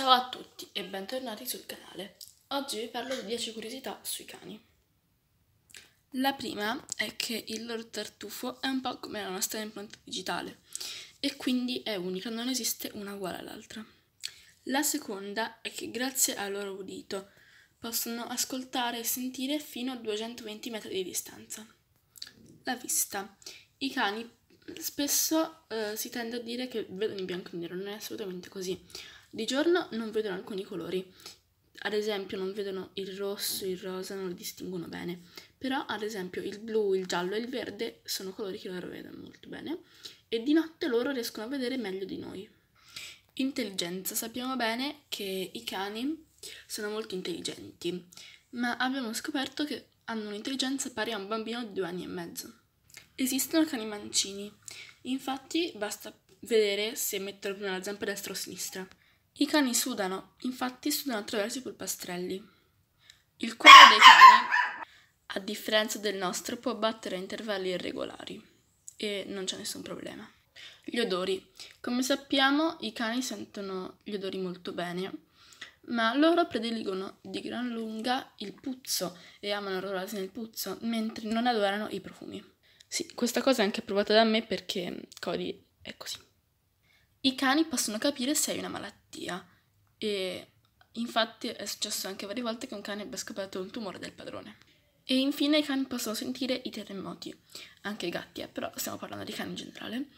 Ciao a tutti e bentornati sul canale. Oggi vi parlo di 10 curiosità sui cani. La prima è che il loro tartufo è un po' come la nostra impronta digitale e quindi è unica, non esiste una uguale all'altra. La seconda è che grazie al loro udito possono ascoltare e sentire fino a 220 metri di distanza. La vista. I cani spesso eh, si tende a dire che vedono in bianco e nero, non è assolutamente così di giorno non vedono alcuni colori, ad esempio non vedono il rosso, il rosa, non lo distinguono bene, però ad esempio il blu, il giallo e il verde sono colori che loro vedono molto bene e di notte loro riescono a vedere meglio di noi. Intelligenza. Sappiamo bene che i cani sono molto intelligenti, ma abbiamo scoperto che hanno un'intelligenza pari a un bambino di due anni e mezzo. Esistono cani mancini, infatti basta vedere se mettono prima la zampa destra o sinistra. I cani sudano, infatti sudano attraverso i polpastrelli. Il cuore dei cani, a differenza del nostro, può battere a intervalli irregolari e non c'è nessun problema. Gli odori. Come sappiamo, i cani sentono gli odori molto bene, ma loro prediligono di gran lunga il puzzo e amano arrolarsi nel puzzo, mentre non adorano i profumi. Sì, questa cosa è anche provata da me perché Cody è così. I cani possono capire se hai una malattia e infatti è successo anche varie volte che un cane abbia scoperto un tumore del padrone. E infine i cani possono sentire i terremoti, anche i gatti, eh, però stiamo parlando di cani in generale.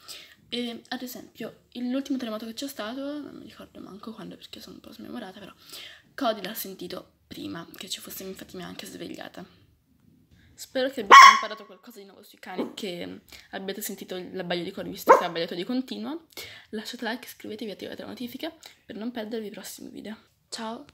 E, ad esempio, l'ultimo terremoto che c'è stato, non mi ricordo manco quando perché sono un po' smemorata, però Cody l'ha sentito prima che ci fossimo, infatti mi ha anche svegliata. Spero che abbiate imparato qualcosa di nuovo sui cani, che abbiate sentito l'abbaglio di corvi, visto che abbagliato di continuo. Lasciate like, iscrivetevi e attivate la notifica per non perdervi i prossimi video. Ciao!